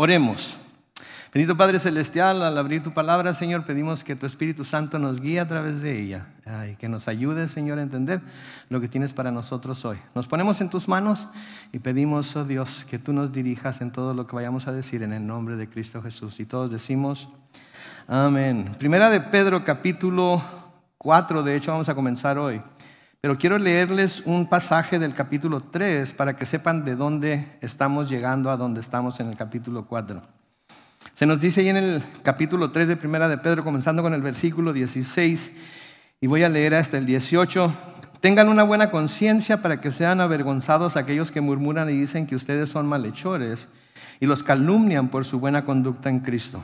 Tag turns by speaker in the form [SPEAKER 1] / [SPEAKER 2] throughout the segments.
[SPEAKER 1] Oremos. Bendito Padre Celestial, al abrir tu palabra, Señor, pedimos que tu Espíritu Santo nos guíe a través de ella y que nos ayude, Señor, a entender lo que tienes para nosotros hoy. Nos ponemos en tus manos y pedimos, oh Dios, que tú nos dirijas en todo lo que vayamos a decir en el nombre de Cristo Jesús. Y todos decimos, amén. Primera de Pedro, capítulo 4, de hecho vamos a comenzar hoy. Pero quiero leerles un pasaje del capítulo 3 para que sepan de dónde estamos llegando a donde estamos en el capítulo 4. Se nos dice ahí en el capítulo 3 de Primera de Pedro, comenzando con el versículo 16, y voy a leer hasta el 18. Tengan una buena conciencia para que sean avergonzados aquellos que murmuran y dicen que ustedes son malhechores y los calumnian por su buena conducta en Cristo.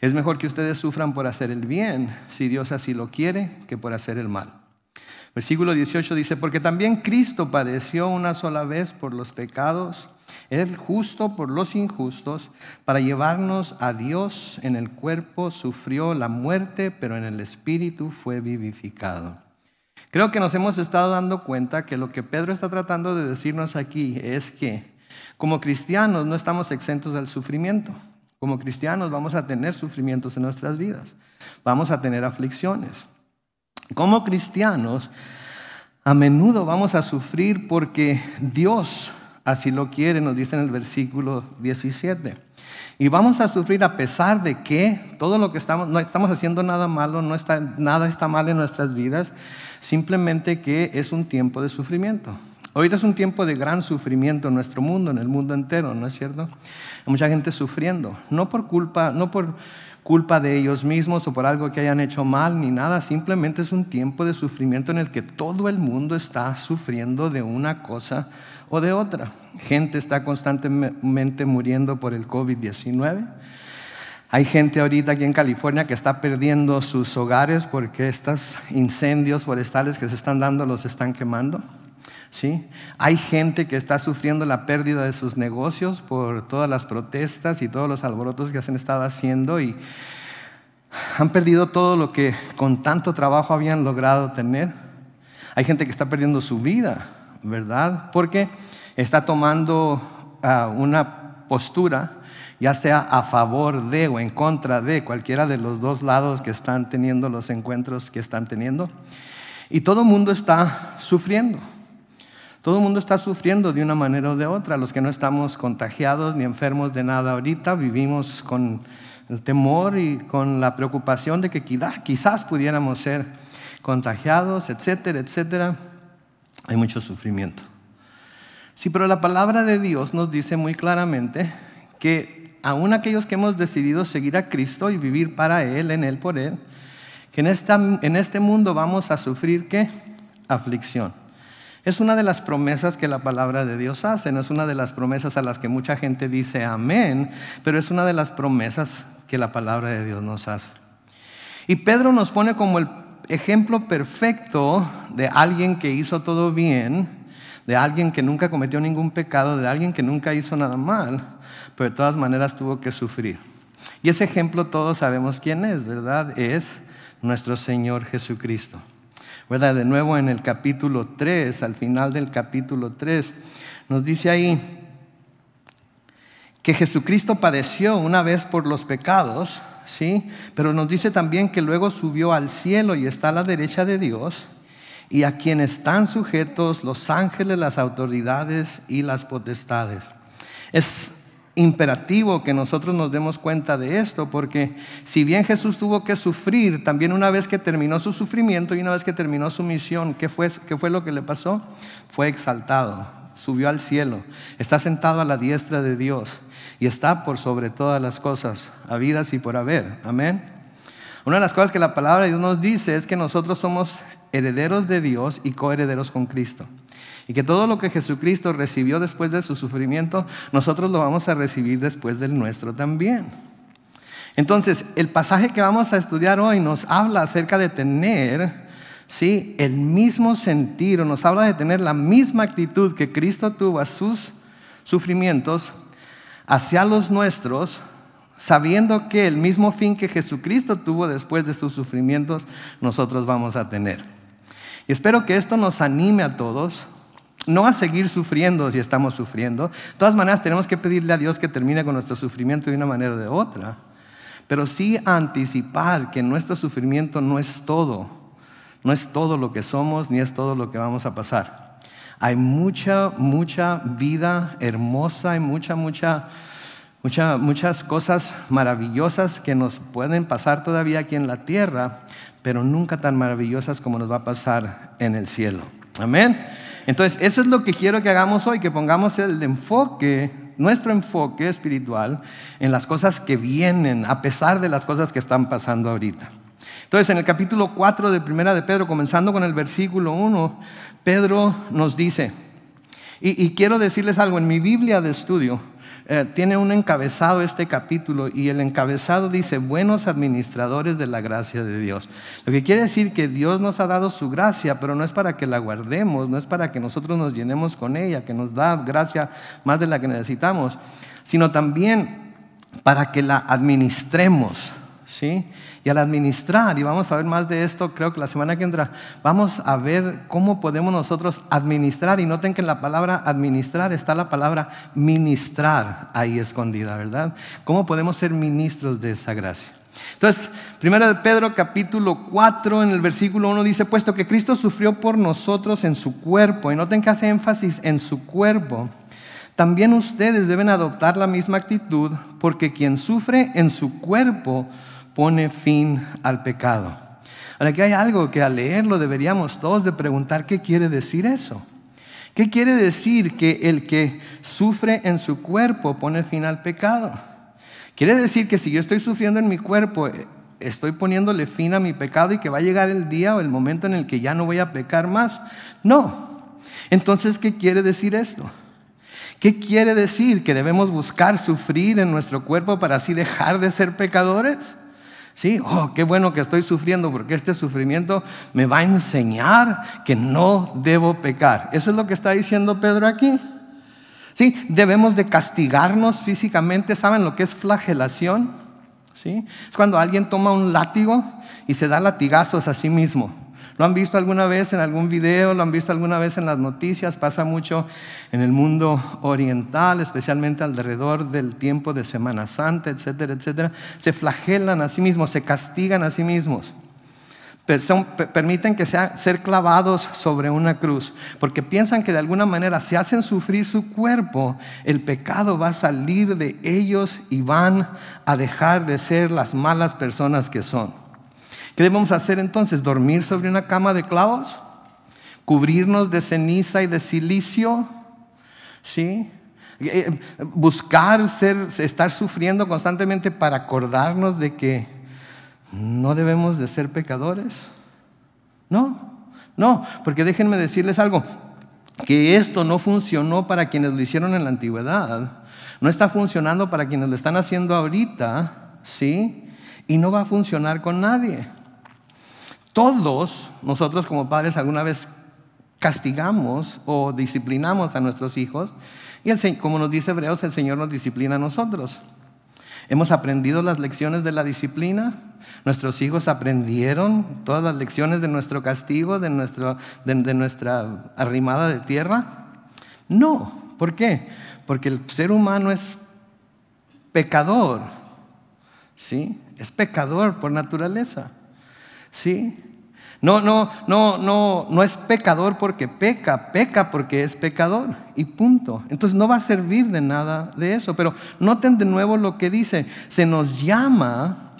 [SPEAKER 1] Es mejor que ustedes sufran por hacer el bien, si Dios así lo quiere, que por hacer el mal. Versículo 18 dice, porque también Cristo padeció una sola vez por los pecados, el justo por los injustos, para llevarnos a Dios en el cuerpo, sufrió la muerte, pero en el espíritu fue vivificado. Creo que nos hemos estado dando cuenta que lo que Pedro está tratando de decirnos aquí es que como cristianos no estamos exentos del sufrimiento. Como cristianos vamos a tener sufrimientos en nuestras vidas. Vamos a tener aflicciones. Como cristianos, a menudo vamos a sufrir porque Dios así lo quiere, nos dice en el versículo 17. Y vamos a sufrir a pesar de que todo lo que estamos, no estamos haciendo nada malo, no está, nada está mal en nuestras vidas, simplemente que es un tiempo de sufrimiento. Ahorita es un tiempo de gran sufrimiento en nuestro mundo, en el mundo entero, ¿no es cierto? Hay mucha gente sufriendo, no por culpa, no por culpa de ellos mismos o por algo que hayan hecho mal ni nada, simplemente es un tiempo de sufrimiento en el que todo el mundo está sufriendo de una cosa o de otra. Gente está constantemente muriendo por el COVID-19. Hay gente ahorita aquí en California que está perdiendo sus hogares porque estos incendios forestales que se están dando los están quemando. ¿Sí? Hay gente que está sufriendo la pérdida de sus negocios por todas las protestas y todos los alborotos que se han estado haciendo y han perdido todo lo que con tanto trabajo habían logrado tener. Hay gente que está perdiendo su vida, ¿verdad? Porque está tomando ah, una postura ya sea a favor de o en contra de cualquiera de los dos lados que están teniendo los encuentros que están teniendo. Y todo el mundo está sufriendo. Todo el mundo está sufriendo de una manera o de otra. Los que no estamos contagiados ni enfermos de nada ahorita, vivimos con el temor y con la preocupación de que quizás pudiéramos ser contagiados, etcétera, etcétera. Hay mucho sufrimiento. Sí, pero la palabra de Dios nos dice muy claramente que aún aquellos que hemos decidido seguir a Cristo y vivir para Él, en Él, por Él, que en, esta, en este mundo vamos a sufrir qué? Aflicción. Es una de las promesas que la palabra de Dios hace, no es una de las promesas a las que mucha gente dice amén, pero es una de las promesas que la palabra de Dios nos hace. Y Pedro nos pone como el ejemplo perfecto de alguien que hizo todo bien, de alguien que nunca cometió ningún pecado, de alguien que nunca hizo nada mal, pero de todas maneras tuvo que sufrir. Y ese ejemplo todos sabemos quién es, ¿verdad? Es nuestro Señor Jesucristo. De nuevo en el capítulo 3, al final del capítulo 3, nos dice ahí que Jesucristo padeció una vez por los pecados, ¿sí? Pero nos dice también que luego subió al cielo y está a la derecha de Dios y a quien están sujetos los ángeles, las autoridades y las potestades. Es imperativo que nosotros nos demos cuenta de esto, porque si bien Jesús tuvo que sufrir, también una vez que terminó su sufrimiento y una vez que terminó su misión, ¿qué fue, lo que le pasó? Fue exaltado, subió al cielo, está sentado a la diestra de Dios y está por sobre todas las cosas, habidas y por haber. Amén. Una de las cosas que la palabra de Dios nos dice es que nosotros somos herederos de Dios y coherederos con Cristo. Y que todo lo que Jesucristo recibió después de su sufrimiento, nosotros lo vamos a recibir después del nuestro también. Entonces, el pasaje que vamos a estudiar hoy nos habla acerca de tener ¿sí? el mismo sentir, nos habla de tener la misma actitud que Cristo tuvo a sus sufrimientos hacia los nuestros, sabiendo que el mismo fin que Jesucristo tuvo después de sus sufrimientos, nosotros vamos a tener. Y espero que esto nos anime a todos, no a seguir sufriendo si estamos sufriendo. De todas maneras, tenemos que pedirle a Dios que termine con nuestro sufrimiento de una manera o de otra. Pero sí anticipar que nuestro sufrimiento no es todo. No es todo lo que somos ni es todo lo que vamos a pasar. Hay mucha, mucha vida hermosa, hay mucha, mucha, muchas cosas maravillosas que nos pueden pasar todavía aquí en la tierra, pero nunca tan maravillosas como nos va a pasar en el cielo. Amén. Entonces, eso es lo que quiero que hagamos hoy, que pongamos el enfoque, nuestro enfoque espiritual, en las cosas que vienen, a pesar de las cosas que están pasando ahorita. Entonces, en el capítulo 4 de Primera de Pedro, comenzando con el versículo 1, Pedro nos dice, y, y quiero decirles algo, en mi Biblia de estudio, eh, tiene un encabezado este capítulo y el encabezado dice, buenos administradores de la gracia de Dios. Lo que quiere decir que Dios nos ha dado su gracia, pero no es para que la guardemos, no es para que nosotros nos llenemos con ella, que nos da gracia más de la que necesitamos, sino también para que la administremos. ¿sí? Y al administrar, y vamos a ver más de esto, creo que la semana que entra, vamos a ver cómo podemos nosotros administrar. Y noten que en la palabra administrar está la palabra ministrar ahí escondida, ¿verdad? ¿Cómo podemos ser ministros de esa gracia? Entonces, primero de Pedro capítulo 4 en el versículo 1 dice, puesto que Cristo sufrió por nosotros en su cuerpo, y noten que hace énfasis en su cuerpo, también ustedes deben adoptar la misma actitud, porque quien sufre en su cuerpo pone fin al pecado. Ahora, aquí hay algo que al leerlo deberíamos todos de preguntar, ¿qué quiere decir eso? ¿Qué quiere decir que el que sufre en su cuerpo pone fin al pecado? Quiere decir que si yo estoy sufriendo en mi cuerpo, eh, estoy poniéndole fin a mi pecado y que va a llegar el día o el momento en el que ya no voy a pecar más. No. Entonces, ¿qué quiere decir esto? ¿Qué quiere decir? ¿Que debemos buscar sufrir en nuestro cuerpo para así dejar de ser pecadores? Sí, oh, qué bueno que estoy sufriendo porque este sufrimiento me va a enseñar que no debo pecar. Eso es lo que está diciendo Pedro aquí. Sí, debemos de castigarnos físicamente. ¿Saben lo que es flagelación? ¿Sí? Es cuando alguien toma un látigo y se da latigazos a sí mismo. ¿Lo han visto alguna vez en algún video? ¿Lo han visto alguna vez en las noticias? Pasa mucho en el mundo oriental, especialmente alrededor del tiempo de Semana Santa, etcétera, etcétera. Se flagelan a sí mismos, se castigan a sí mismos. permiten que sean ser clavados sobre una cruz, porque piensan que de alguna manera si hacen sufrir su cuerpo, el pecado va a salir de ellos y van a dejar de ser las malas personas que son. ¿Qué debemos hacer entonces? ¿Dormir sobre una cama de clavos? ¿Cubrirnos de ceniza y de silicio? ¿Sí? Eh, eh, buscar estar sufriendo constantemente para acordarnos de que no debemos de ser pecadores. No, no, porque déjenme decirles algo, que esto no funcionó para quienes lo hicieron en la antigüedad, no está funcionando para quienes lo están haciendo ahorita, ¿sí? Y no va a funcionar con nadie. Todos nosotros como padres alguna vez castigamos o disciplinamos a nuestros hijos y como nos dice Hebreos, el Señor nos disciplina a nosotros. Hemos aprendido las lecciones de la disciplina. Nuestros hijos aprendieron todas las lecciones de nuestro castigo, de, nuestra arrimada de tierra. No, ¿por qué? Porque el ser humano es pecador, ¿sí? Es pecador por naturaleza. ¿Sí? No, no, no, no, no es pecador porque peca, peca porque es pecador y punto. Entonces no va a servir de nada de eso. Pero noten de nuevo lo que dice, se nos llama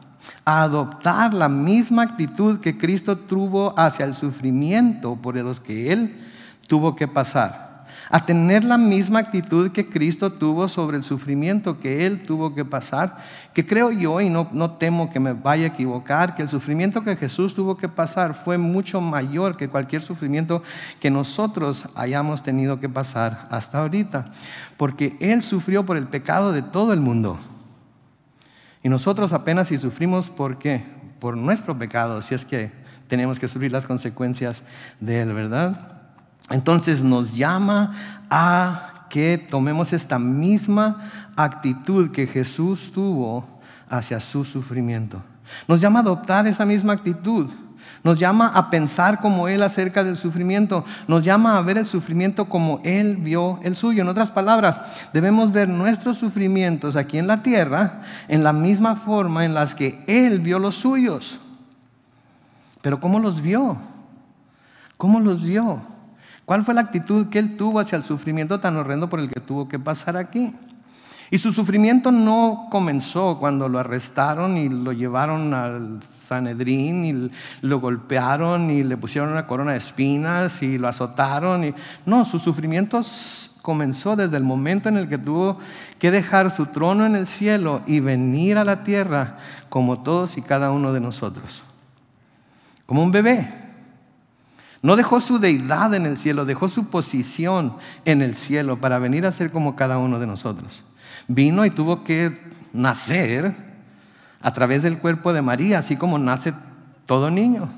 [SPEAKER 1] a adoptar la misma actitud que Cristo tuvo hacia el sufrimiento por los que Él tuvo que pasar a tener la misma actitud que Cristo tuvo sobre el sufrimiento que Él tuvo que pasar, que creo yo, y no, no temo que me vaya a equivocar, que el sufrimiento que Jesús tuvo que pasar fue mucho mayor que cualquier sufrimiento que nosotros hayamos tenido que pasar hasta ahorita, porque Él sufrió por el pecado de todo el mundo. Y nosotros apenas si sufrimos, ¿por qué? Por nuestro pecado, si es que tenemos que sufrir las consecuencias de él, ¿verdad? Entonces nos llama a que tomemos esta misma actitud que Jesús tuvo hacia su sufrimiento. Nos llama a adoptar esa misma actitud. Nos llama a pensar como Él acerca del sufrimiento. Nos llama a ver el sufrimiento como Él vio el suyo. En otras palabras, debemos ver nuestros sufrimientos aquí en la tierra en la misma forma en las que Él vio los suyos. Pero ¿cómo los vio? ¿Cómo los vio? ¿Cuál fue la actitud que él tuvo hacia el sufrimiento tan horrendo por el que tuvo que pasar aquí? Y su sufrimiento no comenzó cuando lo arrestaron y lo llevaron al Sanedrín y lo golpearon y le pusieron una corona de espinas y lo azotaron. No, su sufrimiento comenzó desde el momento en el que tuvo que dejar su trono en el cielo y venir a la tierra como todos y cada uno de nosotros, como un bebé no dejó su deidad en el cielo, dejó su posición en el cielo para venir a ser como cada uno de nosotros. Vino y tuvo que nacer a través del cuerpo de María, así como nace todo niño.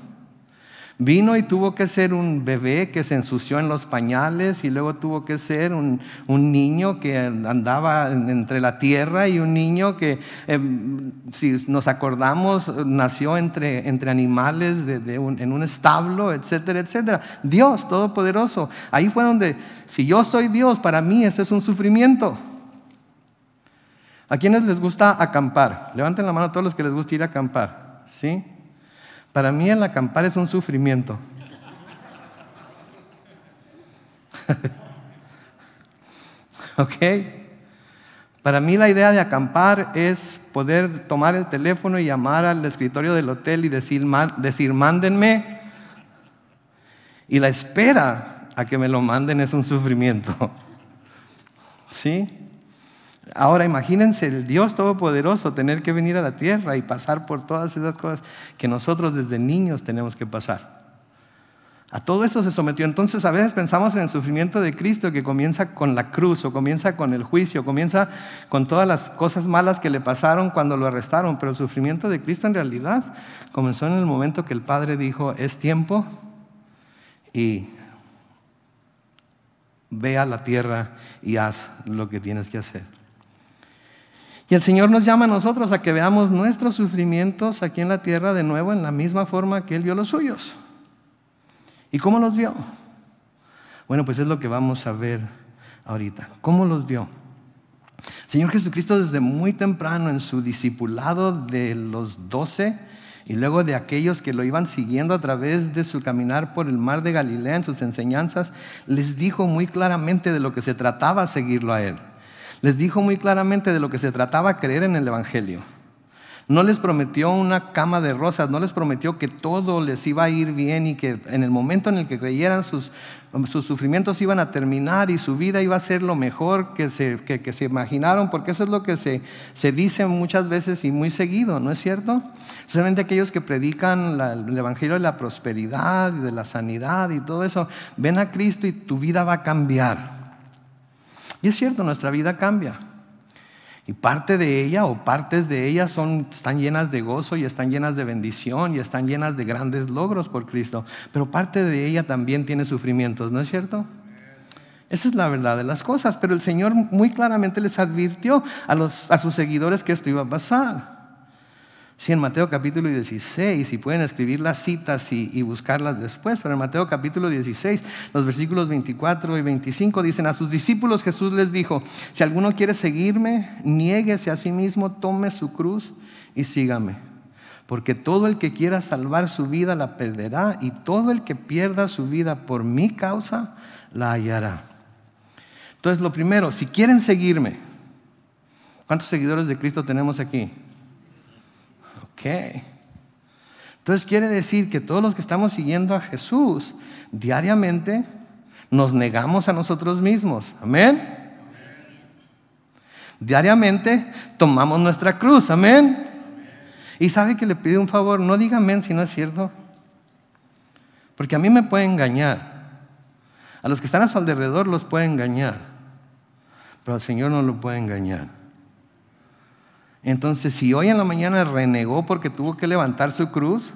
[SPEAKER 1] Vino y tuvo que ser un bebé que se ensució en los pañales y luego tuvo que ser un, niño que andaba entre la tierra y un niño que, em, si nos acordamos, nació entre, entre animales en un establo, etcétera, etcétera. Dios Todopoderoso. Ahí fue donde, si yo soy Dios, para mí ese es un sufrimiento. ¿A quiénes les gusta acampar? Levanten la mano a todos los que les gusta ir a acampar. ¿Sí? Para mí el acampar es un sufrimiento. ¿Ok? Para mí la idea de acampar es poder tomar el teléfono y llamar al escritorio del hotel y decir, decir mándenme. Y la espera a que me lo manden es un sufrimiento. ¿Sí? Ahora imagínense el Dios Todopoderoso tener que venir a la tierra y pasar por todas esas cosas que nosotros desde niños tenemos que pasar. A todo eso se sometió. Entonces a veces pensamos en el sufrimiento de Cristo que comienza con la cruz o comienza con el juicio, comienza con todas las cosas malas que le pasaron cuando lo arrestaron, pero el sufrimiento de Cristo en realidad comenzó en el momento que el Padre dijo, es tiempo y ve a la tierra y haz lo que tienes que hacer. Y el Señor nos llama a nosotros a que veamos nuestros sufrimientos aquí en la tierra de nuevo en la misma forma que Él vio los suyos. ¿Y cómo los vio? Bueno, pues es lo que vamos a ver ahorita. ¿Cómo los vio? Señor Jesucristo desde muy temprano en su discipulado de los doce y luego de aquellos que lo iban siguiendo a través de su caminar por el mar de Galilea en sus enseñanzas, les dijo muy claramente de lo que se trataba seguirlo a él. Les dijo muy claramente de lo que se trataba creer en el Evangelio. No les prometió una cama de rosas, no les prometió que todo les iba a ir bien y que en el momento en el que creyeran sus, sus sufrimientos iban a terminar y su vida iba a ser lo mejor que se, que, se imaginaron, porque eso es lo que se, se, dice muchas veces y muy seguido, ¿no es cierto? Solamente aquellos que predican el Evangelio de la prosperidad y de la sanidad y todo eso, ven a Cristo y tu vida va a cambiar. Y es cierto, nuestra vida cambia. Y parte de ella o partes de ella son, están llenas de gozo y están llenas de bendición y están llenas de grandes logros por Cristo. Pero parte de ella también tiene sufrimientos, ¿no es cierto? Esa es la verdad de las cosas. Pero el Señor muy claramente les advirtió a, los, a sus seguidores que esto iba a pasar. Sí, en Mateo capítulo 16, si pueden escribir las citas y, buscarlas después, pero en Mateo capítulo 16, los versículos 24 y 25 dicen, a sus discípulos Jesús les dijo, si alguno quiere seguirme, niéguese a sí mismo, tome su cruz y sígame. Porque todo el que quiera salvar su vida la perderá, y todo el que pierda su vida por mi causa la hallará. Entonces, lo primero, si quieren seguirme, ¿cuántos seguidores de Cristo tenemos aquí? Entonces quiere decir que todos los que estamos siguiendo a Jesús diariamente nos negamos a nosotros mismos. Amén. Diariamente tomamos nuestra cruz. Amén. Y sabe que le pide un favor, no diga amén si no es cierto. Porque a mí me puede engañar. A los que están a su alrededor los puede engañar. Pero al Señor no lo puede engañar. Entonces, si hoy en la mañana renegó porque tuvo que levantar su cruz,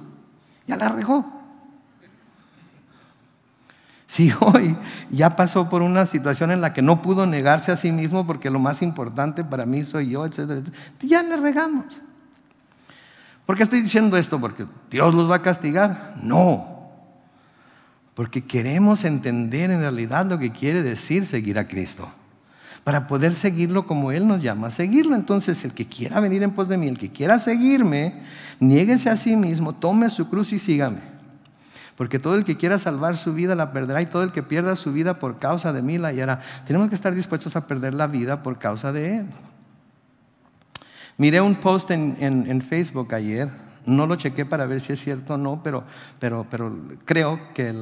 [SPEAKER 1] ya la regó. Si hoy ya pasó por una situación en la que no pudo negarse a sí mismo porque lo más importante para mí soy yo, etcétera, ya le regamos. ¿Por qué estoy diciendo esto? ¿Porque Dios los va a castigar? No. Porque queremos entender en realidad lo que quiere decir seguir a Cristo para poder seguirlo como Él nos llama a seguirlo. Entonces, el que quiera venir en pos de mí, el que quiera seguirme, niéguese a sí mismo, tome su cruz y sígame. Porque todo el que quiera salvar su vida la perderá y todo el que pierda su vida por causa de mí la hallará. Tenemos que estar dispuestos a perder la vida por causa de Él. Miré un post en, Facebook ayer, no lo chequé para ver si es cierto o no, pero, pero, pero creo que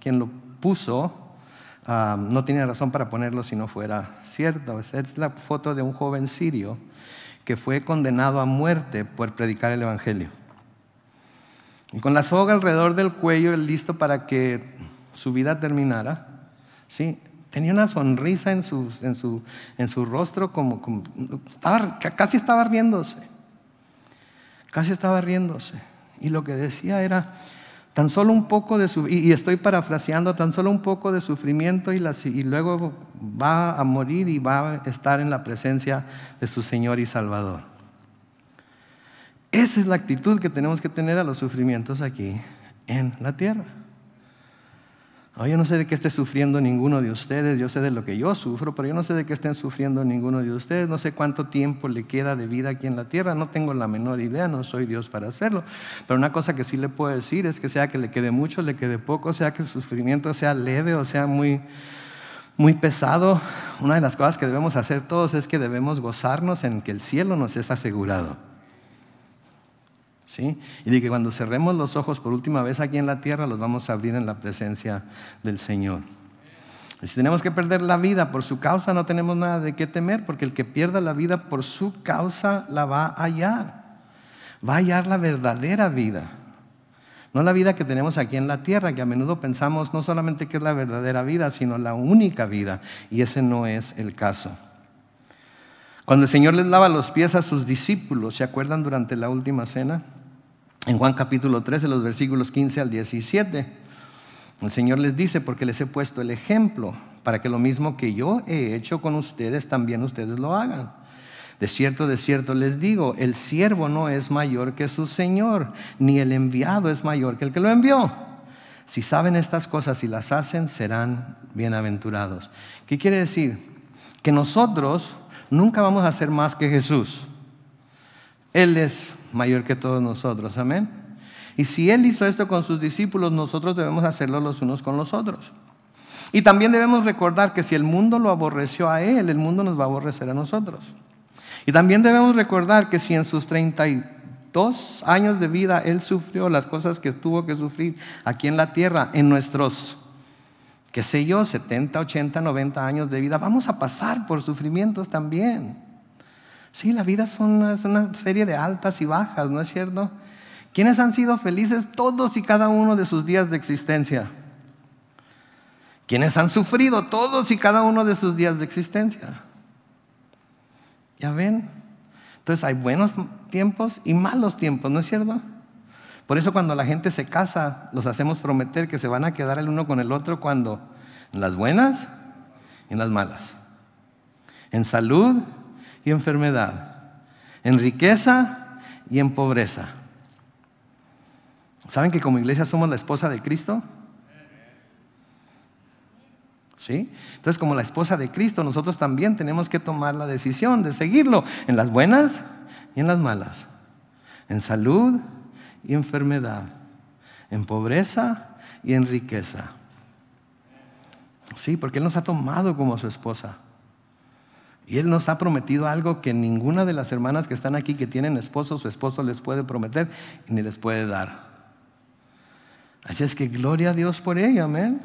[SPEAKER 1] quien lo puso no tiene razón para ponerlo si no fuera cierto. Es la foto de un joven sirio que fue condenado a muerte por predicar el Evangelio. Y con la soga alrededor del cuello, listo para que su vida terminara, ¿sí? tenía una sonrisa en, sus, en, su, en su, rostro, como, casi estaba riéndose. Casi estaba riéndose. Y lo que decía era, Tan solo un poco de y estoy parafraseando, tan solo un poco de sufrimiento y, y luego va a morir y va a estar en la presencia de su Señor y Salvador. Esa es la actitud que tenemos que tener a los sufrimientos aquí en la tierra. Oh, yo no sé de qué esté sufriendo ninguno de ustedes, yo sé de lo que yo sufro, pero yo no sé de qué estén sufriendo ninguno de ustedes, no sé cuánto tiempo le queda de vida aquí en la tierra, no tengo la menor idea, no soy Dios para hacerlo. Pero una cosa que sí le puedo decir es que sea que le quede mucho, le quede poco, sea que el sufrimiento sea leve o sea muy, muy pesado, una de las cosas que debemos hacer todos es que debemos gozarnos en que el cielo nos es asegurado. Y de que cuando cerremos los ojos por última vez aquí en la tierra, los vamos a abrir en la presencia del Señor. si tenemos que perder la vida por su causa, no tenemos nada de qué temer, porque el que pierda la vida por su causa la va a hallar. Va a hallar la verdadera vida. No la vida que tenemos aquí en la tierra, que a menudo pensamos no solamente que es la verdadera vida, sino la única vida. Y ese no es el caso. Cuando el Señor les lava los pies a sus discípulos, ¿se acuerdan durante la última cena? En Juan capítulo 13, los versículos 15 al 17. El Señor les dice, porque les he puesto el ejemplo, para que lo mismo que yo he hecho con ustedes, también ustedes lo hagan. De cierto, de cierto les digo, el siervo no es mayor que su Señor, ni el enviado es mayor que el que lo envió. Si saben estas cosas y las hacen, serán bienaventurados. ¿Qué quiere decir? Que nosotros Nunca vamos a ser más que Jesús. Él es mayor que todos nosotros, amén. Y si Él hizo esto con sus discípulos, nosotros debemos hacerlo los unos con los otros. Y también debemos recordar que si el mundo lo aborreció a Él, el mundo nos va a aborrecer a nosotros. Y también debemos recordar que si en sus 32 años de vida Él sufrió las cosas que tuvo que sufrir aquí en la tierra, en nuestros qué sé yo, 70, 80, 90 años de vida, vamos a pasar por sufrimientos también. Sí, la vida es una, una serie de altas y bajas, ¿no es cierto? ¿Quiénes han sido felices todos y cada uno de sus días de existencia? ¿Quiénes han sufrido todos y cada uno de sus días de existencia? ¿Ya ven? Entonces hay buenos tiempos y malos tiempos, ¿no es cierto? Por eso cuando la gente se casa, los hacemos prometer que se van a quedar el uno con el otro cuando en las buenas y en las malas, en salud y enfermedad, en riqueza y en pobreza. ¿Saben que como iglesia somos la esposa de Cristo? ¿Sí? Entonces, como la esposa de Cristo, nosotros también tenemos que tomar la decisión de seguirlo en las buenas y en las malas, en salud y enfermedad, en pobreza y en riqueza. Sí, porque Él nos ha tomado como su esposa. Y Él nos ha prometido algo que ninguna de las hermanas que están aquí que tienen esposo, su esposo les puede prometer y ni les puede dar. Así es que gloria a Dios por ello, amén.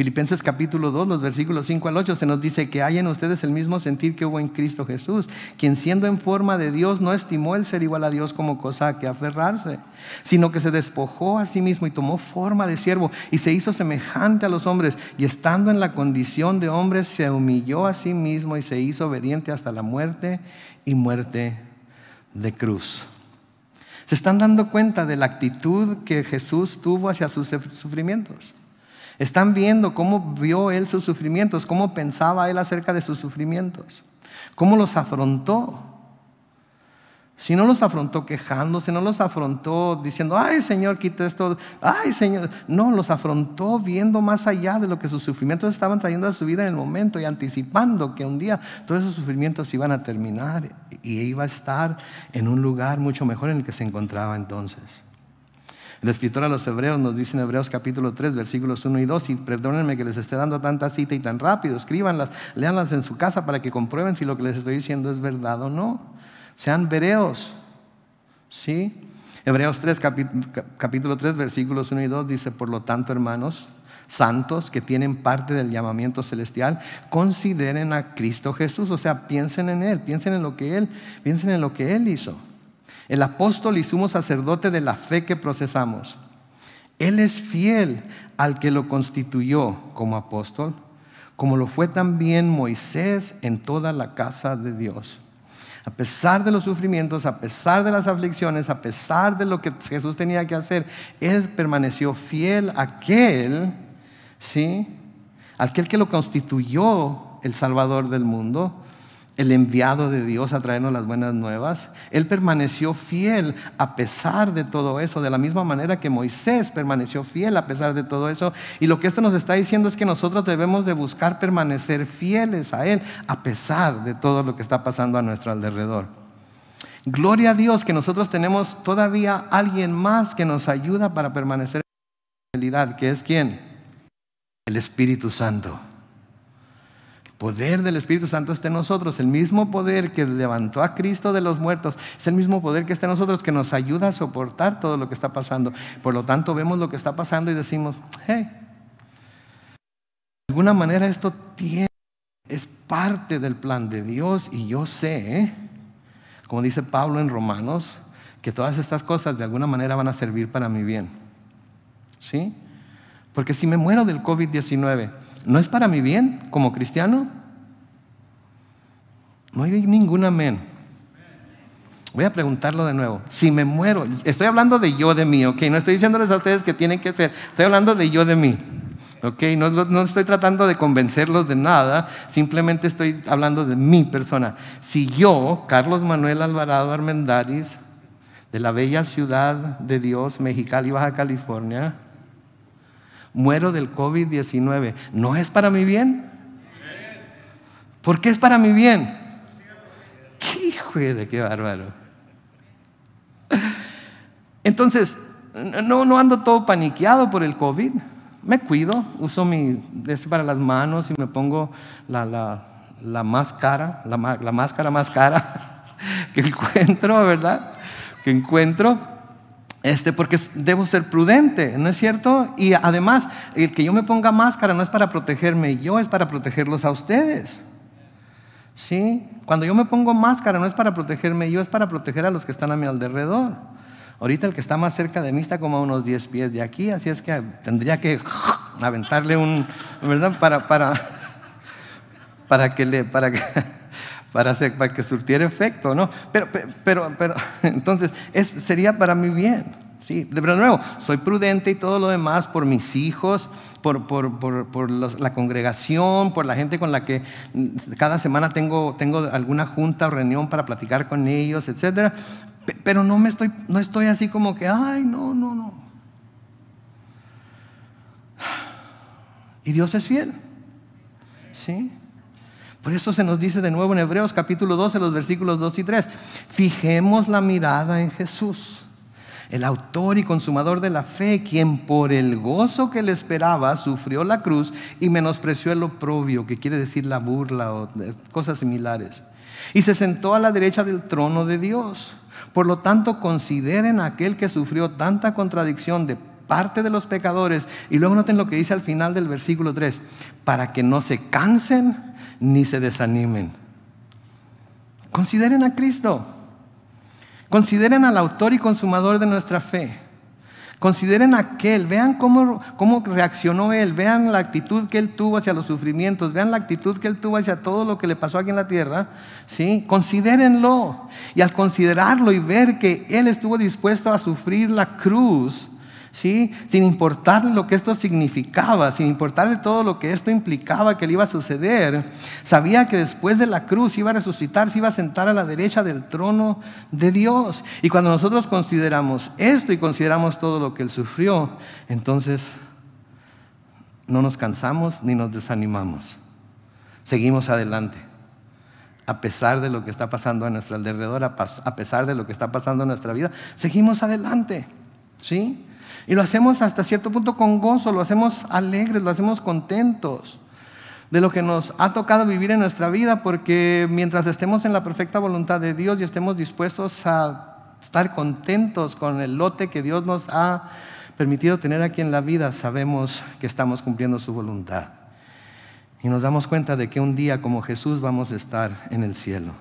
[SPEAKER 1] Filipenses capítulo 2, los versículos 5 al 8, se nos dice que hay en ustedes el mismo sentir que hubo en Cristo Jesús, quien siendo en forma de Dios no estimó el ser igual a Dios como cosa que aferrarse, sino que se despojó a sí mismo y tomó forma de siervo y se hizo semejante a los hombres y estando en la condición de hombre se humilló a sí mismo y se hizo obediente hasta la muerte y muerte de cruz. ¿Se están dando cuenta de la actitud que Jesús tuvo hacia sus sufrimientos? Están viendo cómo vio él sus sufrimientos, cómo pensaba él acerca de sus sufrimientos, cómo los afrontó. Si no los afrontó quejándose, no los afrontó diciendo, ay Señor, quita esto, ay Señor. No, los afrontó viendo más allá de lo que sus sufrimientos estaban trayendo a su vida en el momento y anticipando que un día todos esos sufrimientos iban a terminar y iba a estar en un lugar mucho mejor en el que se encontraba entonces. El escritor a los hebreos nos dice en Hebreos capítulo 3, versículos 1 y 2, y perdónenme que les esté dando tanta cita y tan rápido, escríbanlas, léanlas en su casa para que comprueben si lo que les estoy diciendo es verdad o no. Sean vereos, ¿sí? Hebreos 3, capítulo 3, versículos 1 y 2 dice, por lo tanto, hermanos, santos que tienen parte del llamamiento celestial, consideren a Cristo Jesús, o sea, piensen en Él, piensen en lo que Él, piensen en lo que Él hizo el apóstol y sumo sacerdote de la fe que procesamos. Él es fiel al que lo constituyó como apóstol, como lo fue también Moisés en toda la casa de Dios. A pesar de los sufrimientos, a pesar de las aflicciones, a pesar de lo que Jesús tenía que hacer, Él permaneció fiel a aquel, ¿sí? Aquel que lo constituyó el Salvador del mundo, el enviado de Dios a traernos las buenas nuevas. Él permaneció fiel a pesar de todo eso, de la misma manera que Moisés permaneció fiel a pesar de todo eso. Y lo que esto nos está diciendo es que nosotros debemos de buscar permanecer fieles a Él a pesar de todo lo que está pasando a nuestro alrededor. Gloria a Dios que nosotros tenemos todavía alguien más que nos ayuda para permanecer en la fidelidad, que es quién? El Espíritu Santo poder del Espíritu Santo esté en nosotros. El mismo poder que levantó a Cristo de los muertos es el mismo poder que está en nosotros, que nos ayuda a soportar todo lo que está pasando. Por lo tanto, vemos lo que está pasando y decimos, hey, de alguna manera esto es parte del plan de Dios y yo sé, ¿eh? como dice Pablo en Romanos, que todas estas cosas de alguna manera van a servir para mi bien. ¿Sí? Porque si me muero del COVID-19, ¿no es para mi bien como cristiano? No hay ningún amén. Voy a preguntarlo de nuevo. Si me muero, estoy hablando de yo de mí, ¿ok? No estoy diciéndoles a ustedes que tienen que ser, estoy hablando de yo de mí. ¿ok? No, estoy tratando de convencerlos de nada, simplemente estoy hablando de mi persona. Si yo, Carlos Manuel Alvarado Armendariz, de la bella ciudad de Dios, Mexicali, Baja California, muero del COVID-19, ¿no es para mi bien? ¿Por qué es para mi bien? ¡Qué hijo de qué bárbaro! Entonces, no, ando todo paniqueado por el COVID. Me cuido, uso mi es para las manos y me pongo la, la, la máscara, la, la máscara más cara que encuentro, ¿verdad? Que encuentro este, porque debo ser prudente, ¿no es cierto? Y además, el que yo me ponga máscara no es para protegerme yo, es para protegerlos a ustedes. ¿Sí? Cuando yo me pongo máscara no es para protegerme yo, es para proteger a los que están a mi alrededor. Ahorita el que está más cerca de mí está como a unos 10 pies de aquí, así es que tendría que aventarle un, ¿verdad? Para, para, para que le, para que, para, hacer, para que surtiera efecto, ¿no? Pero, pero, pero entonces, sería para mi bien. Sí, de nuevo, soy prudente y todo lo demás por mis hijos, por, por, la congregación, por la gente con la que mm, cada semana tengo, tengo alguna junta o reunión para platicar con ellos, etc. Pero no, me estoy, no estoy así como que, ay, no, no, no. Y Dios es fiel. ¿Sí? Por eso se nos dice de nuevo en Hebreos capítulo 12, los versículos 2 y 3, fijemos la mirada en Jesús, el autor y consumador de la fe, quien por el gozo que le esperaba sufrió la cruz y menospreció el oprobio, que quiere decir la burla o cosas similares y se sentó a la derecha del trono de Dios. Por lo tanto, consideren aquel que sufrió tanta contradicción de parte de los pecadores. Y luego noten lo que dice al final del versículo 3, para que no se cansen ni se desanimen. Consideren a Cristo. Consideren al autor y consumador de nuestra fe. Consideren aquel, vean cómo, reaccionó él, vean la actitud que él tuvo hacia los sufrimientos, vean la actitud que él tuvo hacia todo lo que le pasó aquí en la tierra. ¿sí? considerenlo Y al considerarlo y ver que él estuvo dispuesto a sufrir la cruz, ¿sí? Sin importar lo que esto significaba, sin importarle todo lo que esto implicaba que le iba a suceder, sabía que después de la cruz iba a resucitar, se iba a sentar a la derecha del trono de Dios. Y cuando nosotros consideramos esto y consideramos todo lo que él sufrió, entonces no nos cansamos ni nos desanimamos. Seguimos adelante a pesar de lo que está pasando a nuestro alrededor, a pesar de lo que está pasando en nuestra vida, seguimos adelante. ¿Sí? Y lo hacemos hasta cierto punto con gozo, lo hacemos alegres, lo hacemos contentos de lo que nos ha tocado vivir en nuestra vida, porque mientras estemos en la perfecta voluntad de Dios y estemos dispuestos a estar contentos con el lote que Dios nos ha permitido tener aquí en la vida, sabemos que estamos cumpliendo su voluntad. Y nos damos cuenta de que un día como Jesús vamos a estar en el cielo.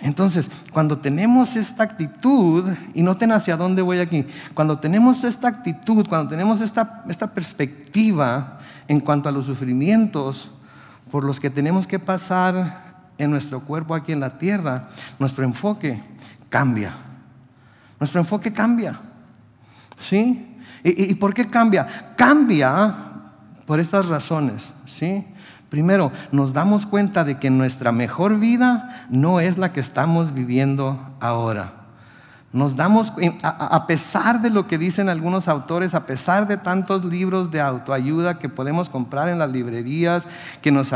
[SPEAKER 1] Entonces, cuando tenemos esta actitud, y noten hacia dónde voy aquí, cuando tenemos esta actitud, cuando tenemos esta, perspectiva en cuanto a los sufrimientos por los que tenemos que pasar en nuestro cuerpo aquí en la tierra, nuestro enfoque cambia. Nuestro enfoque cambia. ¿Sí? ¿Y, y por qué cambia? Cambia por estas razones. ¿Sí? Primero, nos damos cuenta de que nuestra mejor vida no es la que estamos viviendo ahora. Nos damos, a pesar de lo que dicen algunos autores, a pesar de tantos libros de autoayuda que podemos comprar en las librerías, que nos,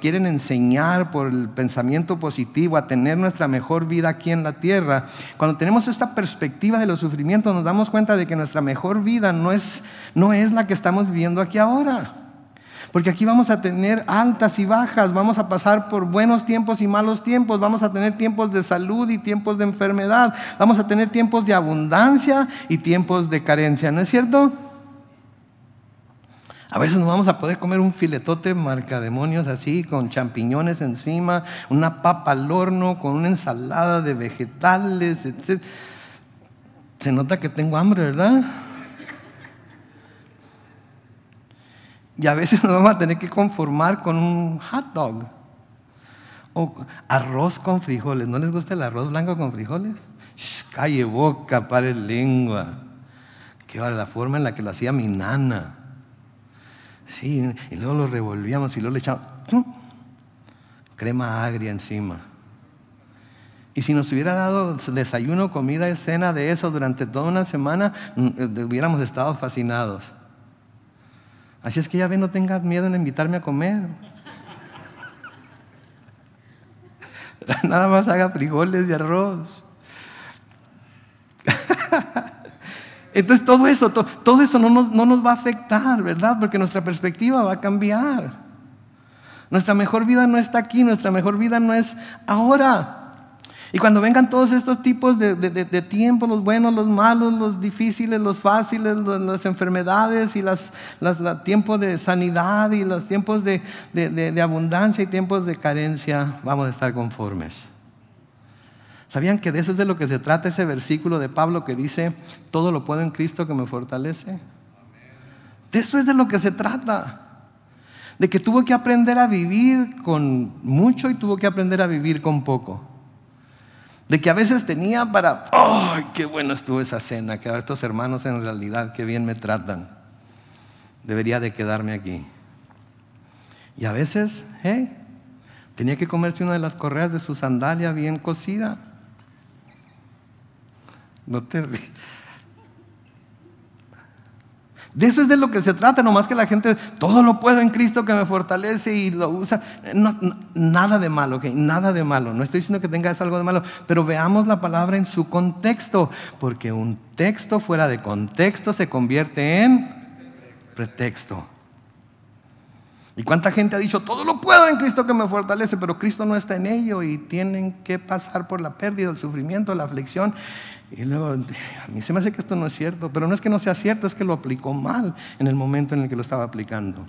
[SPEAKER 1] quieren enseñar por el pensamiento positivo a tener nuestra mejor vida aquí en la tierra, cuando tenemos esta perspectiva de los sufrimientos, nos damos cuenta de que nuestra mejor vida no es la que estamos viviendo aquí ahora. Porque aquí vamos a tener altas y bajas, vamos a pasar por buenos tiempos y malos tiempos, vamos a tener tiempos de salud y tiempos de enfermedad, vamos a tener tiempos de abundancia y tiempos de carencia, ¿no es cierto? A veces nos vamos a poder comer un filetote marca demonios así, con champiñones encima, una papa al horno, con una ensalada de vegetales, etc. Se nota que tengo hambre, ¿verdad? Y a veces nos vamos a tener que conformar con un hot dog. O arroz con frijoles. ¿No les gusta el arroz blanco con frijoles? calle boca, pare lengua. ¡Qué era la forma en la que lo hacía mi nana. Sí, y luego lo revolvíamos y luego le echábamos crema agria encima. Y si nos hubiera dado desayuno, comida y cena de eso durante toda una semana, mm, eh, hubiéramos estado fascinados. Así es que ya ve, no tengas miedo en invitarme a comer. Nada más haga frijoles y arroz. Entonces todo eso, todo, eso no nos va a afectar, ¿verdad? Porque nuestra perspectiva va a cambiar. Nuestra mejor vida no está aquí, nuestra mejor vida no es ahora. Y cuando vengan todos estos tipos de, tiempos, los buenos, los malos, los difíciles, los fáciles, las enfermedades y los tiempos de sanidad y los tiempos de abundancia y tiempos de carencia, vamos a estar conformes. ¿Sabían que de eso es de lo que se trata ese versículo de Pablo que dice, todo lo puedo en Cristo que me fortalece? De eso es de lo que se trata. De que tuvo que aprender a vivir con mucho y tuvo que aprender a vivir con poco de que a veces tenía para, ¡ay, qué bueno estuvo esa cena! Que a estos hermanos en realidad, qué bien me tratan. Debería de quedarme aquí. Y a veces, ¿eh? Tenía que comerse una de las correas de su sandalia bien cocida. No te ríes. De eso es de lo que se trata, nomás que la gente, todo lo puedo en Cristo que me fortalece y lo usa. nada de malo, que nada de malo. No estoy diciendo que tengas algo de malo, pero veamos la palabra en su contexto, porque un texto fuera de contexto se convierte en pretexto. ¿Y cuánta gente ha dicho, todo lo puedo en Cristo que me fortalece, pero Cristo no está en ello y tienen que pasar por la pérdida, el sufrimiento, la aflicción? Y luego, a mí se me hace que esto no es cierto, pero no es que no sea cierto, es que lo aplicó mal en el momento en el que lo estaba aplicando.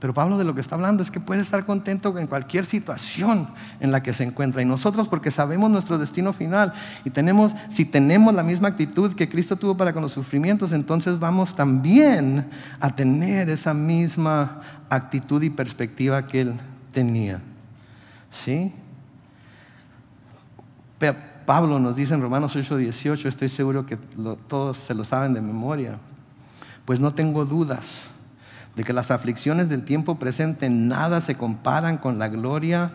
[SPEAKER 1] Pero Pablo de lo que está hablando es que puede estar contento en cualquier situación en la que se encuentra. Y nosotros porque sabemos nuestro destino final y tenemos, si tenemos la misma actitud que Cristo tuvo para con los sufrimientos, entonces vamos también a tener esa misma actitud y perspectiva que él tenía. ¿Sí? Pablo nos dice en Romanos 8, 18, estoy seguro que todos se lo saben de memoria, pues no tengo dudas de que las aflicciones del tiempo presente nada se comparan con la gloria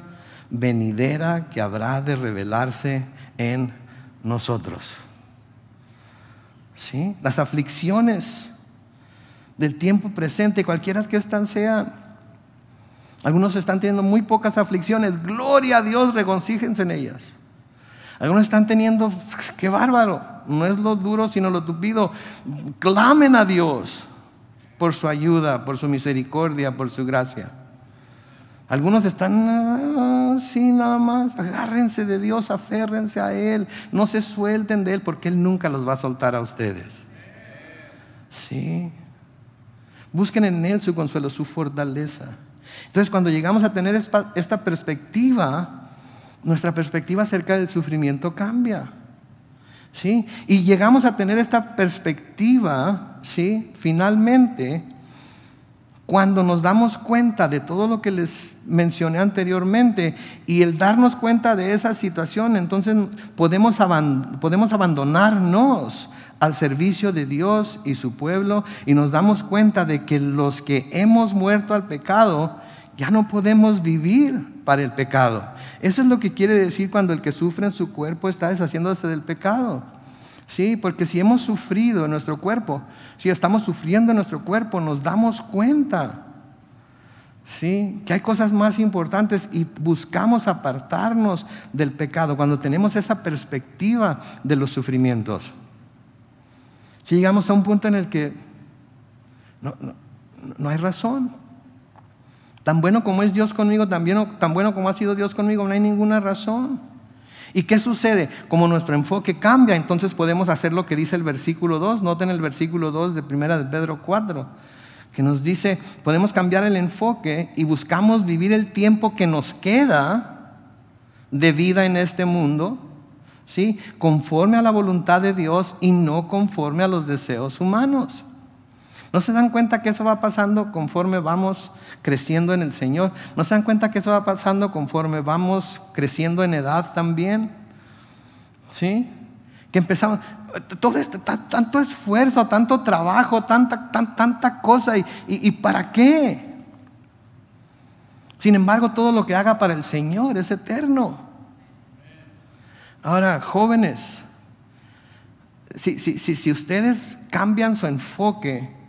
[SPEAKER 1] venidera que habrá de revelarse en nosotros. ¿Sí? Las aflicciones del tiempo presente, cualquiera que están sean. Algunos están teniendo muy pocas aflicciones. Gloria a Dios, regocíjense en ellas. Algunos están teniendo, qué bárbaro, no es lo duro, sino lo tupido. Clamen a Dios por su ayuda, por su misericordia, por su gracia. Algunos están así ah, nada más, agárrense de Dios, aférrense a Él, no se suelten de Él porque Él nunca los va a soltar a ustedes. Sí. Busquen en Él su consuelo, su fortaleza. Entonces cuando llegamos a tener esta perspectiva, nuestra perspectiva acerca del sufrimiento cambia. Y llegamos a tener esta perspectiva, ¿sí? Finalmente, cuando nos damos cuenta de todo lo que les mencioné anteriormente y el darnos cuenta de esa situación, entonces podemos, podemos abandonarnos al servicio de Dios y su pueblo y nos damos cuenta de que los que hemos muerto al pecado ya no podemos vivir para el pecado. Eso es lo que quiere decir cuando el que sufre en su cuerpo está deshaciéndose del pecado. Sí, porque si hemos sufrido en nuestro cuerpo, si estamos sufriendo en nuestro cuerpo, nos damos cuenta. Sí, que hay cosas más importantes y buscamos apartarnos del pecado cuando tenemos esa perspectiva de los sufrimientos. Si llegamos a un punto en el que no hay razón, Tan bueno como es Dios conmigo, tan, bueno como ha sido Dios conmigo, no hay ninguna razón. ¿Y qué sucede? Como nuestro enfoque cambia, entonces podemos hacer lo que dice el versículo 2. Noten el versículo 2 de primera de Pedro 4, que nos dice, podemos cambiar el enfoque y buscamos vivir el tiempo que nos queda de vida en este mundo, ¿sí? Conforme a la voluntad de Dios y no conforme a los deseos humanos. ¿No se dan cuenta que eso va pasando conforme vamos creciendo en el Señor? ¿No se dan cuenta que eso va pasando conforme vamos creciendo en edad también? ¿Sí? Que empezamos, todo este, tanto esfuerzo, tanto trabajo, tanta, tanta cosa, y, para qué? Sin embargo, todo lo que haga para el Señor es eterno. Ahora, jóvenes, si, si ustedes cambian su enfoque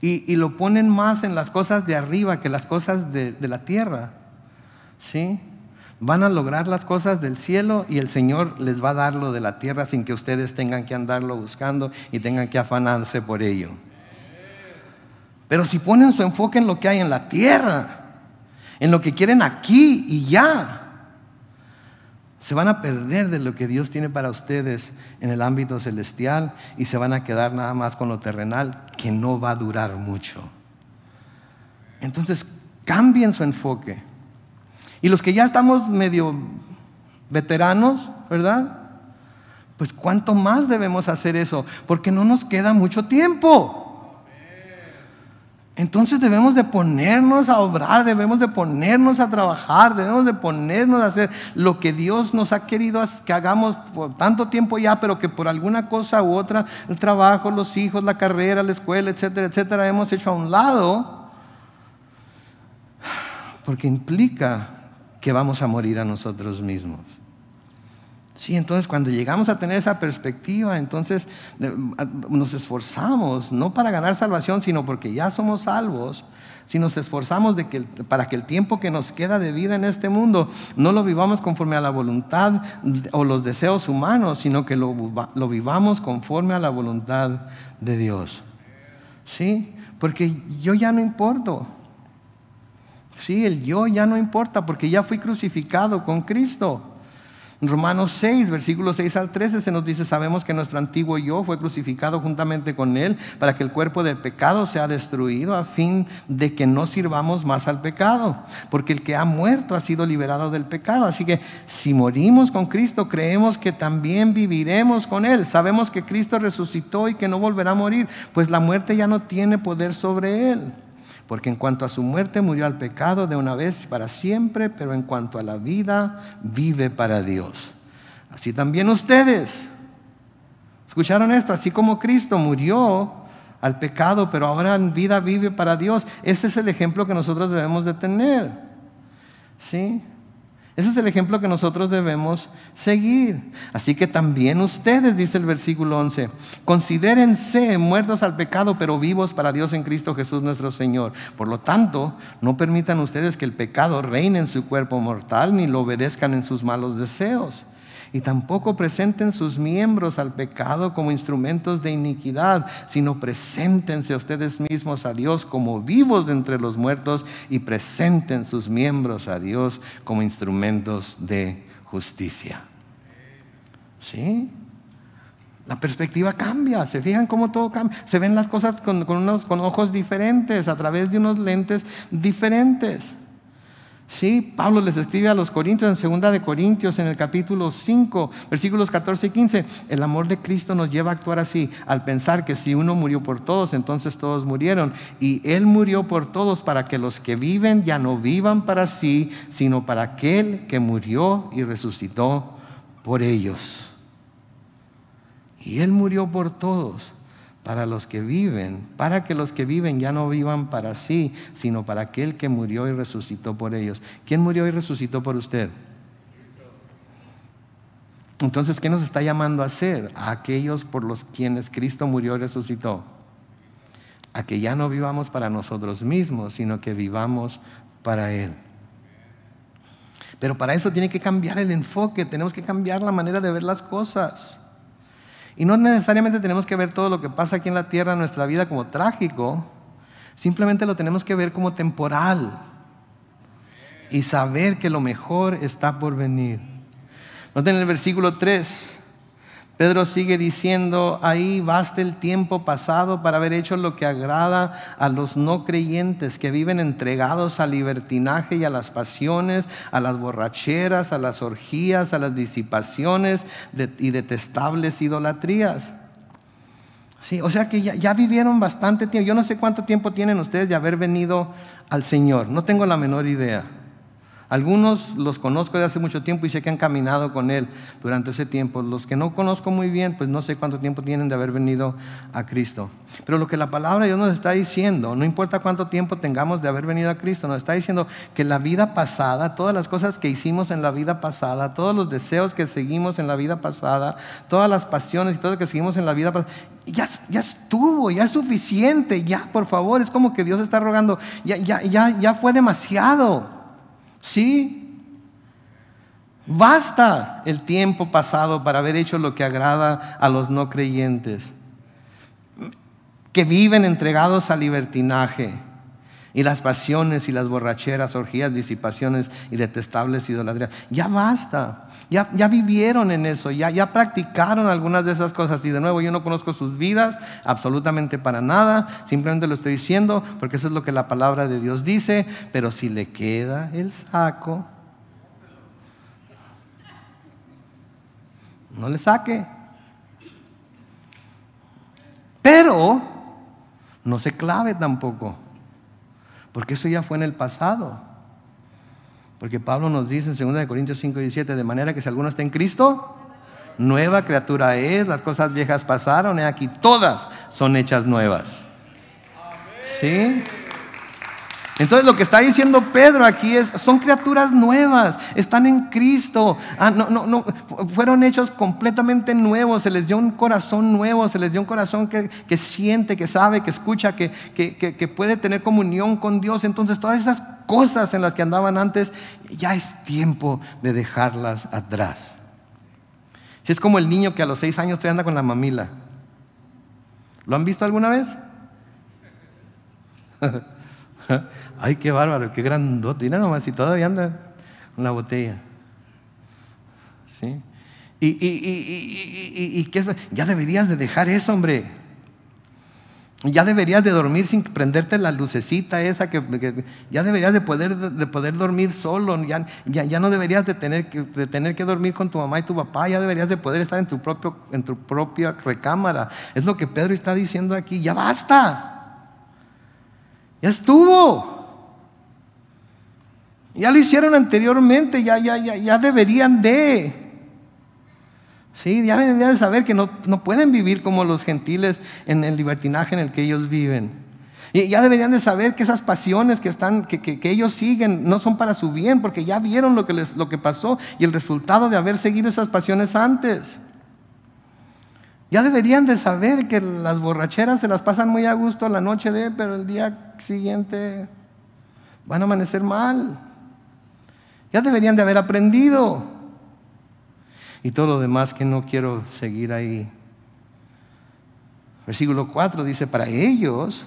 [SPEAKER 1] y, lo ponen más en las cosas de arriba que las cosas de, de la tierra. ¿Sí? Van a lograr las cosas del cielo y el Señor les va a dar lo de la tierra sin que ustedes tengan que andarlo buscando y tengan que afanarse por ello. Pero si ponen su enfoque en lo que hay en la tierra, en lo que quieren aquí y ya, se van a perder de lo que Dios tiene para ustedes en el ámbito celestial y se van a quedar nada más con lo terrenal que no va a durar mucho. Entonces, cambien su enfoque. Y los que ya estamos medio veteranos, ¿verdad? Pues cuánto más debemos hacer eso, porque no nos queda mucho tiempo. Entonces debemos de ponernos a obrar, debemos de ponernos a trabajar, debemos de ponernos a hacer lo que Dios nos ha querido que hagamos por tanto tiempo ya, pero que por alguna cosa u otra, el trabajo, los hijos, la carrera, la escuela, etcétera, etcétera, hemos hecho a un lado, porque implica que vamos a morir a nosotros mismos. Sí, entonces cuando llegamos a tener esa perspectiva, entonces nos esforzamos, no para ganar salvación, sino porque ya somos salvos, si nos esforzamos para que el tiempo que nos queda de vida en este mundo no lo vivamos conforme a la voluntad o los deseos humanos, sino que lo, lo vivamos conforme a la voluntad de Dios. ¿Sí? Porque yo ya no importo. Sí, el yo ya no importa porque ya fui crucificado con Cristo. Romanos 6, versículos 6 al 13 se nos dice, sabemos que nuestro antiguo yo fue crucificado juntamente con él para que el cuerpo del pecado sea destruido a fin de que no sirvamos más al pecado, porque el que ha muerto ha sido liberado del pecado. Así que si morimos con Cristo, creemos que también viviremos con él. Sabemos que Cristo resucitó y que no volverá a morir, pues la muerte ya no tiene poder sobre él porque en cuanto a su muerte murió al pecado de una vez para siempre, pero en cuanto a la vida vive para Dios. Así también ustedes. ¿Escucharon esto? Así como Cristo murió al pecado, pero ahora en vida vive para Dios. Ese es el ejemplo que nosotros debemos de tener. ¿Sí? Ese es el ejemplo que nosotros debemos seguir. Así que también ustedes, dice el versículo 11, considérense muertos al pecado, pero vivos para Dios en Cristo Jesús nuestro Señor. Por lo tanto, no permitan ustedes que el pecado reine en su cuerpo mortal ni lo obedezcan en sus malos deseos y tampoco presenten sus miembros al pecado como instrumentos de iniquidad, sino preséntense ustedes mismos a Dios como vivos entre los muertos y presenten sus miembros a Dios como instrumentos de justicia. ¿Sí? La perspectiva cambia, se fijan cómo todo cambia, se ven las cosas con unos, con ojos diferentes, a través de unos lentes diferentes. Sí, Pablo les escribe a los Corintios en 2 de Corintios en el capítulo 5, versículos 14 y 15. El amor de Cristo nos lleva a actuar así, al pensar que si uno murió por todos, entonces todos murieron. Y Él murió por todos para que los que viven ya no vivan para sí, sino para aquel que murió y resucitó por ellos. Y Él murió por todos para los que viven, para que los que viven ya no vivan para sí, sino para aquel que murió y resucitó por ellos. ¿Quién murió y resucitó por usted? Entonces, ¿qué nos está llamando a hacer? A aquellos por los quienes Cristo murió y resucitó. A que ya no vivamos para nosotros mismos, sino que vivamos para Él. Pero para eso tiene que cambiar el enfoque, tenemos que cambiar la manera de ver las cosas. Y no necesariamente tenemos que ver todo lo que pasa aquí en la tierra en nuestra vida como trágico, simplemente lo tenemos que ver como temporal y saber que lo mejor está por venir. Noten el versículo 3, Pedro sigue diciendo, ahí basta el tiempo pasado para haber hecho lo que agrada a los no creyentes que viven entregados al libertinaje y a las pasiones, a las borracheras, a las orgías, a las disipaciones y detestables idolatrías. Sí, o sea que ya vivieron bastante tiempo. Yo no sé cuánto tiempo tienen ustedes de haber venido al Señor. No tengo la menor idea. Algunos los conozco de hace mucho tiempo y sé que han caminado con Él durante ese tiempo. Los que no conozco muy bien, pues no sé cuánto tiempo tienen de haber venido a Cristo. Pero lo que la palabra de Dios nos está diciendo, no importa cuánto tiempo tengamos de haber venido a Cristo, nos está diciendo que la vida pasada, todas las cosas que hicimos en la vida pasada, todos los deseos que seguimos en la vida pasada, todas las pasiones y todo lo que seguimos en la vida pasada, ya, ya estuvo, ya es suficiente, ya por favor, es como que Dios está rogando, ya, ya, ya, ya fue demasiado. Sí. Basta el tiempo pasado para haber hecho lo que agrada a los no creyentes, que viven entregados al libertinaje y las pasiones y las borracheras, orgías, disipaciones y detestables idolatrías. Ya basta, ya, ya vivieron en eso, ya, ya practicaron algunas de esas cosas. Y de nuevo, yo no conozco sus vidas absolutamente para nada, simplemente lo estoy diciendo porque eso es lo que la palabra de Dios dice, pero si le queda el saco, no le saque. Pero no se clave tampoco porque eso ya fue en el pasado. Porque Pablo nos dice en 2 Corintios 5, y 7. de manera que si alguno está en Cristo, nueva criatura es, las cosas viejas pasaron, y aquí todas son hechas nuevas. ¿Sí? Entonces lo que está diciendo Pedro aquí es, son criaturas nuevas, están en Cristo, ah, no, no, no, fueron hechos completamente nuevos, se les dio un corazón nuevo, se les dio un corazón que, siente, que sabe, que escucha, que, que, que, puede tener comunión con Dios. Entonces todas esas cosas en las que andaban antes, ya es tiempo de dejarlas atrás. Si es como el niño que a los seis años todavía anda con la mamila. ¿Lo han visto alguna vez? Ay, qué bárbaro, qué grandote. Mira nomás, si todavía anda una botella. ¿Sí? Y, ¿qué ya deberías de dejar eso, hombre. Ya deberías de dormir sin prenderte la lucecita esa que, ya deberías de poder, de poder dormir solo, ya, no deberías de tener, que, tener que dormir con tu mamá y tu papá, ya deberías de poder estar en tu, propio, en tu propia recámara. Es lo que Pedro está diciendo aquí, ya basta. Ya estuvo. Ya lo hicieron anteriormente, ya, ya, ya, ya deberían de. Sí, ya deberían de saber que no, pueden vivir como los gentiles en el libertinaje en el que ellos viven. Y ya deberían de saber que esas pasiones que, están, que, que, que ellos siguen no son para su bien, porque ya vieron lo que, les, lo que pasó y el resultado de haber seguido esas pasiones antes. Ya deberían de saber que las borracheras se las pasan muy a gusto la noche de, pero el día siguiente van a amanecer mal. Ya deberían de haber aprendido. Y todo lo demás que no quiero seguir ahí. Versículo 4 dice, para ellos,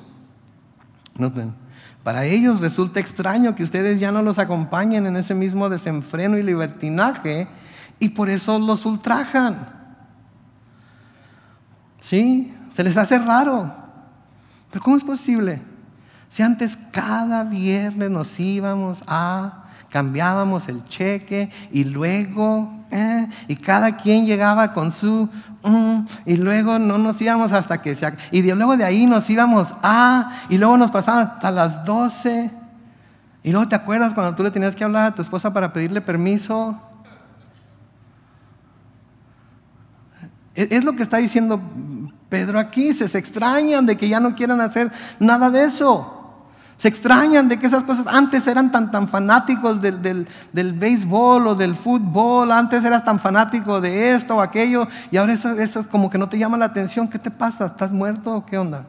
[SPEAKER 1] para ellos resulta extraño que ustedes ya no los acompañen en ese mismo desenfreno y libertinaje y por eso los ultrajan. ¿Sí? Se les hace raro. Pero ¿cómo es posible? Si antes cada viernes nos íbamos a, cambiábamos el cheque y luego, eh, y cada quien llegaba con su, mm, y luego no nos íbamos hasta que y luego de ahí nos íbamos a, y luego nos pasaban hasta las 12. Y luego te acuerdas cuando tú le tenías que hablar a tu esposa para pedirle permiso Es lo que está diciendo Pedro aquí. Se, extrañan de que ya no quieran hacer nada de eso. Se extrañan de que esas cosas antes eran tan, tan fanáticos del, béisbol o del fútbol, antes eras tan fanático de esto o aquello, y ahora eso, eso como que no te llama la atención. ¿Qué te pasa? ¿Estás muerto o qué onda?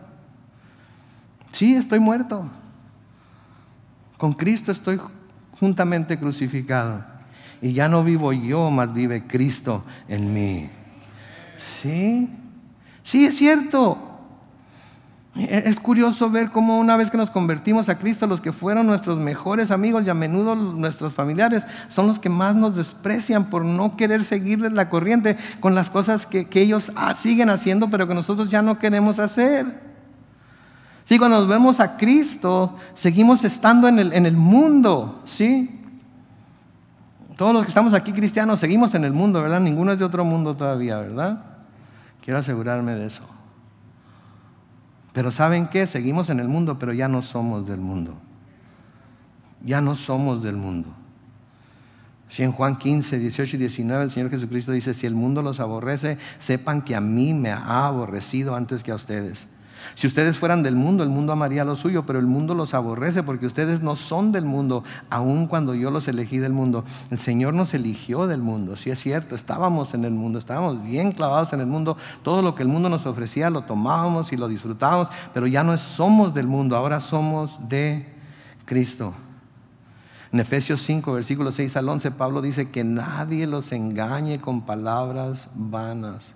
[SPEAKER 1] Sí, estoy muerto. Con Cristo estoy juntamente crucificado. Y ya no vivo yo, más vive Cristo en mí. Sí, sí, es cierto. E-, es curioso ver cómo una vez que nos convertimos a Cristo, los que fueron nuestros mejores amigos y a menudo nuestros familiares son los que más nos desprecian por no querer seguirles la corriente con las cosas que, ellos siguen haciendo, pero que nosotros ya no queremos hacer. Sí, cuando nos vemos a Cristo, seguimos estando en el, en el mundo, ¿sí? Todos los que estamos aquí cristianos seguimos en el mundo, ¿verdad? Ninguno es de otro mundo todavía, ¿verdad? Quiero asegurarme de eso. Pero ¿saben qué? Seguimos en el mundo, pero ya no somos del mundo. Ya no somos del mundo. Si en Juan 15, 18 y 19 el Señor Jesucristo dice, si el mundo los aborrece, sepan que a mí me ha aborrecido antes que a ustedes. Si ustedes fueran del mundo, el mundo amaría lo suyo, pero el mundo los aborrece porque ustedes no son del mundo, aun cuando yo los elegí del mundo. El Señor nos eligió del mundo, si sí es cierto, estábamos en el mundo, estábamos bien clavados en el mundo, todo lo que el mundo nos ofrecía lo tomábamos y lo disfrutábamos, pero ya no somos del mundo, ahora somos de Cristo. En Efesios 5, versículos 6 al 11, Pablo dice que nadie los engañe con palabras vanas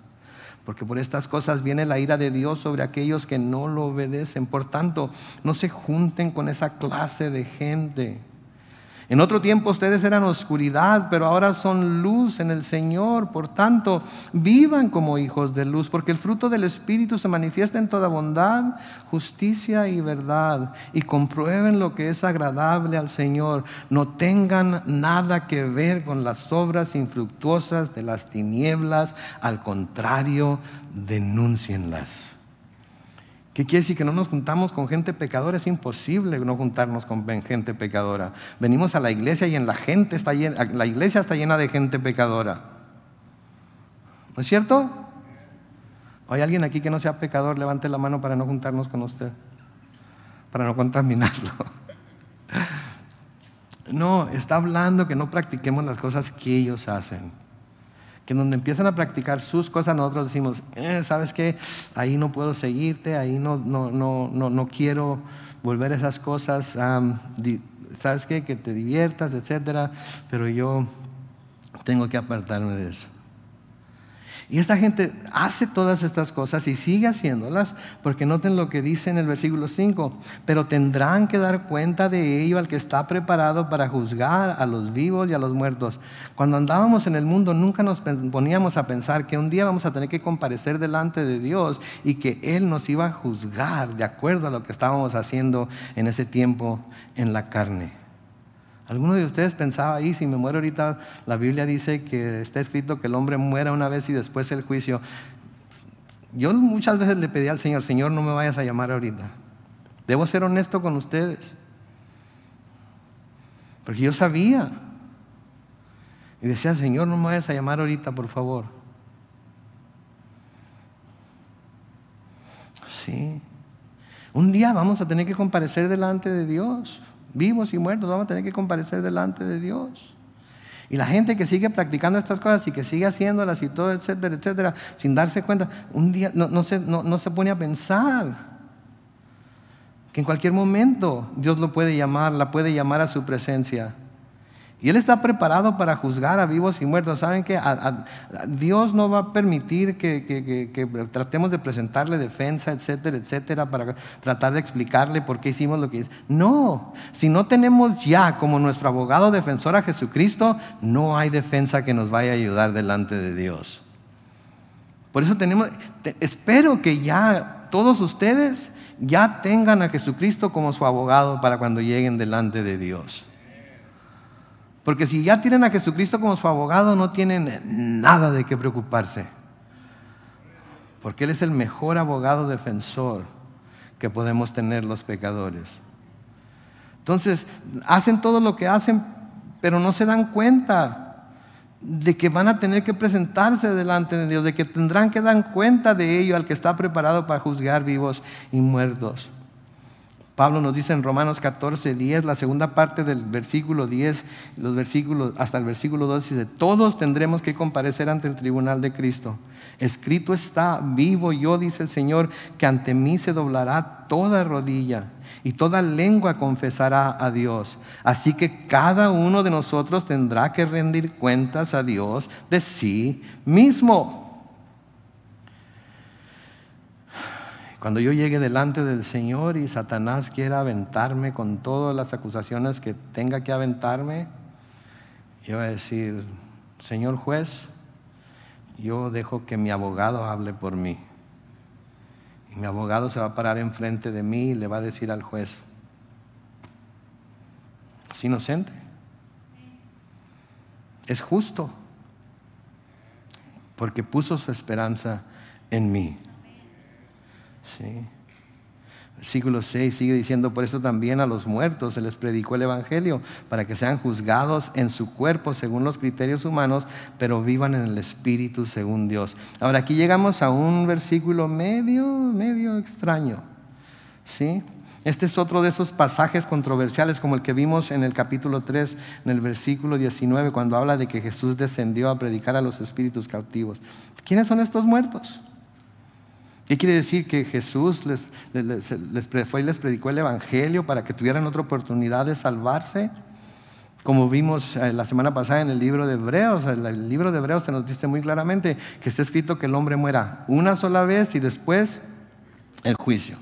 [SPEAKER 1] porque por estas cosas viene la ira de Dios sobre aquellos que no lo obedecen. Por tanto, no se junten con esa clase de gente en otro tiempo ustedes eran oscuridad, pero ahora son luz en el Señor. Por tanto, vivan como hijos de luz, porque el fruto del Espíritu se manifiesta en toda bondad, justicia y verdad. Y comprueben lo que es agradable al Señor. No tengan nada que ver con las obras infructuosas de las tinieblas. Al contrario, denúncienlas. ¿Qué quiere decir? Que no nos juntamos con gente pecadora. Es imposible no juntarnos con gente pecadora. Venimos a la iglesia y en la, gente está la iglesia está llena de gente pecadora. ¿No es cierto? ¿Hay alguien aquí que no sea pecador? Levante la mano para no juntarnos con usted. Para no contaminarlo. No, está hablando que no practiquemos las cosas que ellos hacen que donde empiezan a practicar sus cosas, nosotros decimos, eh, ¿sabes qué? Ahí no puedo seguirte, ahí no, no, no, no, no quiero volver esas cosas, ¿sabes qué? Que te diviertas, etcétera, pero yo tengo que apartarme de eso. Y esta gente hace todas estas cosas y sigue haciéndolas, porque noten lo que dice en el versículo 5, pero tendrán que dar cuenta de ello al que está preparado para juzgar a los vivos y a los muertos. Cuando andábamos en el mundo nunca nos poníamos a pensar que un día vamos a tener que comparecer delante de Dios y que Él nos iba a juzgar de acuerdo a lo que estábamos haciendo en ese tiempo en la carne. ¿Alguno de ustedes pensaba ahí, si me muero ahorita, la Biblia dice que está escrito que el hombre muera una vez y después el juicio? Yo muchas veces le pedí al Señor, Señor, no me vayas a llamar ahorita. Debo ser honesto con ustedes. Porque yo sabía. Y decía, Señor, no me vayas a llamar ahorita, por favor. Sí. Un día vamos a tener que comparecer delante de Dios vivos y muertos, vamos a tener que comparecer delante de Dios. Y la gente que sigue practicando estas cosas y que sigue haciéndolas y todo, etcétera, etcétera, sin darse cuenta, un día no, no se, no, se pone a pensar que en cualquier momento Dios lo puede llamar, la puede llamar a su presencia. Y Él está preparado para juzgar a vivos y muertos. ¿Saben qué? Dios no va a permitir que, tratemos de presentarle defensa, etcétera, etcétera, para tratar de explicarle por qué hicimos lo que hicimos. No, si no tenemos ya como nuestro abogado defensor a Jesucristo, no hay defensa que nos vaya a ayudar delante de Dios. Por eso tenemos, espero que ya todos ustedes ya tengan a Jesucristo como su abogado para cuando lleguen delante de Dios. Porque si ya tienen a Jesucristo como su abogado, no tienen nada de qué preocuparse. Porque Él es el mejor abogado defensor que podemos tener los pecadores. Entonces, hacen todo lo que hacen, pero no se dan cuenta de que van a tener que presentarse delante de Dios, de que tendrán que dar cuenta de ello al que está preparado para juzgar vivos y muertos. Pablo nos dice en Romanos 14, 10, la segunda parte del versículo 10, los versículos, hasta el versículo 12, dice, todos tendremos que comparecer ante el tribunal de Cristo. Escrito está, vivo yo, dice el Señor, que ante mí se doblará toda rodilla y toda lengua confesará a Dios. Así que cada uno de nosotros tendrá que rendir cuentas a Dios de sí mismo. Cuando yo llegue delante del Señor y Satanás quiera aventarme con todas las acusaciones que tenga que aventarme, yo voy a decir, Señor juez, yo dejo que mi abogado hable por mí. Y mi abogado se va a parar enfrente de mí y le va a decir al juez, es inocente, es justo, porque puso su esperanza en mí. Sí. Versículo 6 sigue diciendo, por eso también a los muertos se les predicó el Evangelio, para que sean juzgados en su cuerpo según los criterios humanos, pero vivan en el Espíritu según Dios. Ahora aquí llegamos a un versículo medio, medio extraño. ¿Sí? Este es otro de esos pasajes controversiales como el que vimos en el capítulo 3, en el versículo 19, cuando habla de que Jesús descendió a predicar a los espíritus cautivos. ¿Quiénes son estos muertos? ¿Qué quiere decir? Que Jesús les, fue y les predicó el Evangelio para que tuvieran otra oportunidad de salvarse. Como vimos eh, la semana pasada en el libro de Hebreos, el libro de Hebreos se nos dice muy claramente que está escrito que el hombre muera una sola vez y después el juicio.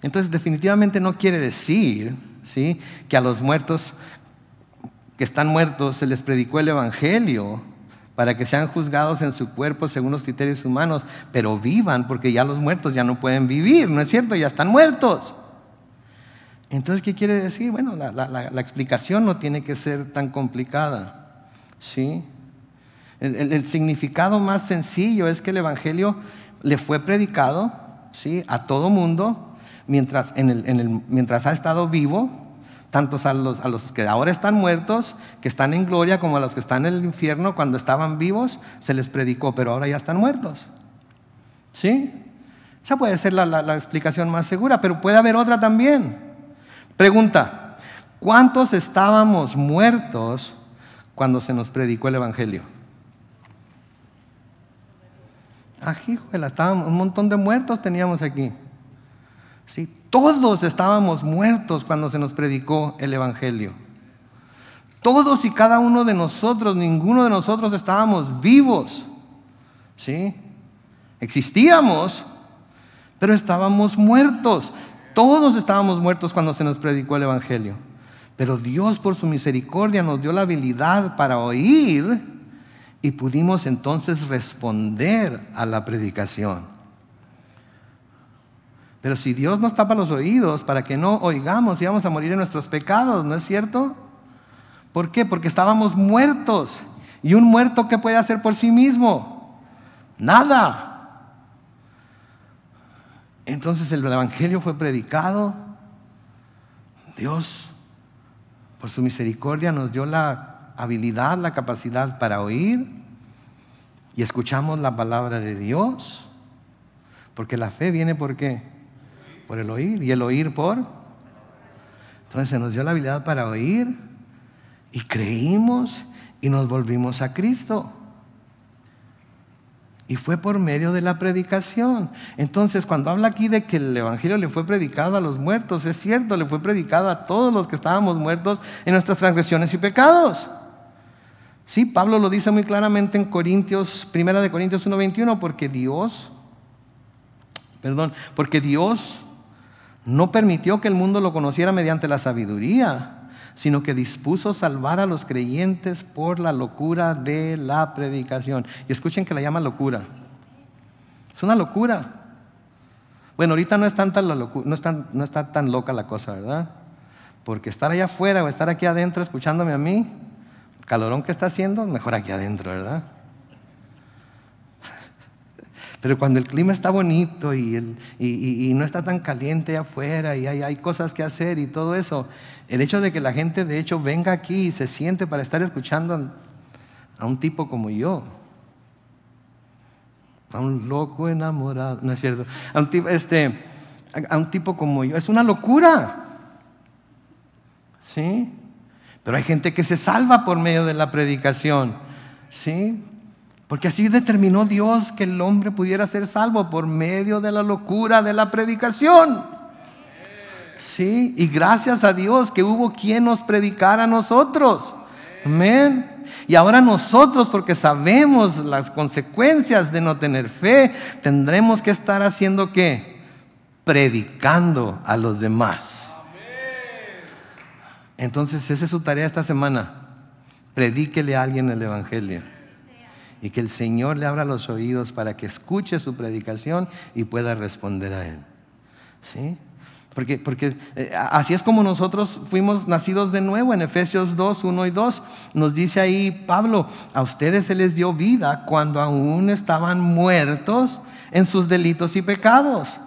[SPEAKER 1] Entonces definitivamente no quiere decir ¿sí? que a los muertos que están muertos se les predicó el Evangelio para que sean juzgados en su cuerpo según los criterios humanos, pero vivan porque ya los muertos ya no pueden vivir, ¿no es cierto? Ya están muertos. Entonces, ¿qué quiere decir? Bueno, la, explicación no tiene que ser tan complicada, ¿sí? El, significado más sencillo es que el Evangelio le fue predicado, ¿sí? A todo mundo, el, mientras ha estado vivo, tantos a los, que ahora están muertos, que están en gloria, como a los que están en el infierno, cuando estaban vivos, se les predicó, pero ahora ya están muertos. ¿Sí? Esa puede ser la, explicación más segura, pero puede haber otra también. Pregunta, ¿cuántos estábamos muertos cuando se nos predicó el Evangelio? Ah, hijo, un montón de muertos teníamos aquí. Sí, todos estábamos muertos cuando se nos predicó el Evangelio. Todos y cada uno de nosotros, ninguno de nosotros estábamos vivos. ¿Sí? Existíamos, pero estábamos muertos. Todos estábamos muertos cuando se nos predicó el Evangelio. Pero Dios por su misericordia nos dio la habilidad para oír y pudimos entonces responder a la predicación. Pero si Dios nos tapa los oídos para que no oigamos y vamos a morir en nuestros pecados, ¿no es cierto? ¿Por qué? Porque estábamos muertos. ¿Y un muerto qué puede hacer por sí mismo? Nada. Entonces el Evangelio fue predicado. Dios, por su misericordia, nos dio la habilidad, la capacidad para oír y escuchamos la palabra de Dios. Porque la fe viene por qué? Por el oír. ¿Y el oír por? Entonces se nos dio la habilidad para oír y creímos y nos volvimos a Cristo. Y fue por medio de la predicación. Entonces, cuando habla aquí de que el Evangelio le fue predicado a los muertos, es cierto, le fue predicado a todos los que estábamos muertos en nuestras transgresiones y pecados. Sí, Pablo lo dice muy claramente en Corintios, primera de Corintios 1.21, porque Dios, perdón, porque Dios no permitió que el mundo lo conociera mediante la sabiduría, sino que dispuso salvar a los creyentes por la locura de la predicación. Y escuchen que la llama locura. Es una locura. Bueno, ahorita no es, no, no está tan loca la cosa, ¿verdad? Porque estar allá afuera o estar aquí adentro escuchándome a mí, el calorón que está haciendo, mejor aquí adentro, ¿verdad? Pero cuando el clima está bonito y, y, no está tan caliente afuera y hay, cosas que hacer y todo eso, el hecho de que la gente de hecho venga aquí y se siente para estar escuchando a un tipo como yo, a un loco enamorado, no es cierto, a un tipo, este, a un tipo como yo, es una locura. ¿Sí? Pero hay gente que se salva por medio de la predicación. ¿Sí? Porque así determinó Dios que el hombre pudiera ser salvo por medio de la locura de la predicación. Sí, y gracias a Dios que hubo quien nos predicara a nosotros. Amén. Y ahora nosotros, porque sabemos las consecuencias de no tener fe, tendremos que estar haciendo qué? Predicando a los demás. Entonces, esa es su tarea esta semana. Predíquele a alguien el Evangelio y que el Señor le abra los oídos para que escuche su predicación y pueda responder a él. ¿Sí? Porque, porque eh, así es como nosotros fuimos nacidos de nuevo en Efesios 2, 1 y 2. Nos dice ahí Pablo, a ustedes se les dio vida cuando aún estaban muertos en sus delitos y pecados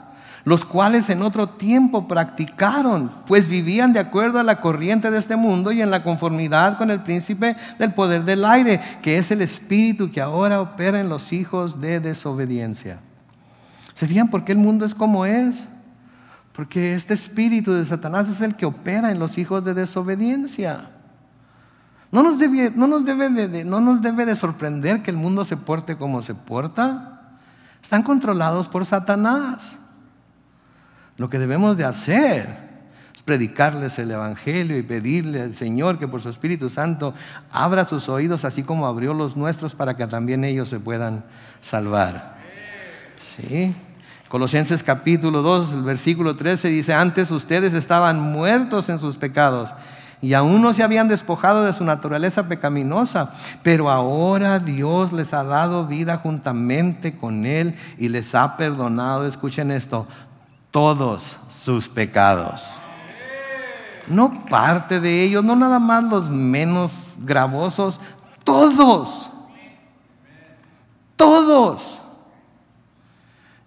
[SPEAKER 1] los cuales en otro tiempo practicaron, pues vivían de acuerdo a la corriente de este mundo y en la conformidad con el príncipe del poder del aire, que es el espíritu que ahora opera en los hijos de desobediencia. ¿Se fijan por qué el mundo es como es? Porque este espíritu de Satanás es el que opera en los hijos de desobediencia. No nos, debe, de, no nos debe de sorprender que el mundo se porte como se porta. Están controlados por Satanás. Lo que debemos de hacer es predicarles el Evangelio y pedirle al Señor que por su Espíritu Santo abra sus oídos así como abrió los nuestros para que también ellos se puedan salvar. ¿Sí? Colosenses capítulo 2, versículo 13 dice, antes ustedes estaban muertos en sus pecados y aún no se habían despojado de su naturaleza pecaminosa, pero ahora Dios les ha dado vida juntamente con Él y les ha perdonado, escuchen esto, todos sus pecados. No parte de ellos, no nada más los menos gravosos, todos. Todos.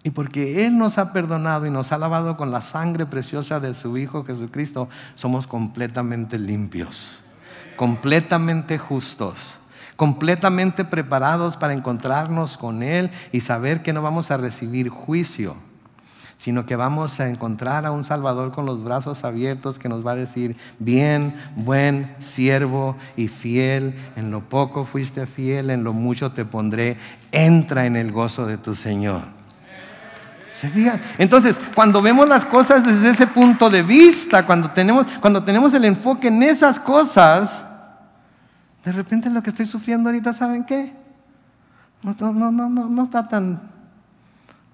[SPEAKER 1] Y porque Él nos ha perdonado y nos ha lavado con la sangre preciosa de su Hijo Jesucristo, somos completamente limpios, completamente justos, completamente preparados para encontrarnos con Él y saber que no vamos a recibir juicio sino que vamos a encontrar a un Salvador con los brazos abiertos que nos va a decir, bien, buen siervo y fiel, en lo poco fuiste fiel, en lo mucho te pondré, entra en el gozo de tu Señor. Entonces, cuando vemos las cosas desde ese punto de vista, cuando tenemos, cuando tenemos el enfoque en esas cosas, de repente lo que estoy sufriendo ahorita, ¿saben qué? no está tan,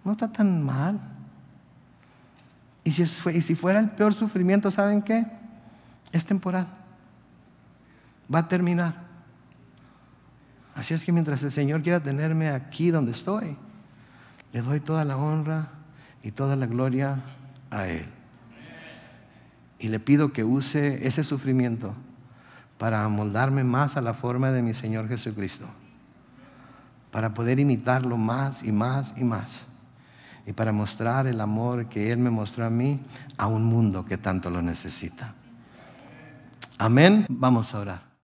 [SPEAKER 1] no está tan mal. Y si, si fuera el peor sufrimiento, ¿saben qué? Es temporal. Va a terminar. Así es que mientras el Señor quiera tenerme aquí donde estoy, le doy toda la honra y toda la gloria a Él. Y le pido que use ese sufrimiento para amoldarme más a la forma de mi Señor Jesucristo, para poder imitarlo más y más y más y para mostrar el amor que Él me mostró a mí a un mundo que tanto lo necesita. Amén. Vamos a orar.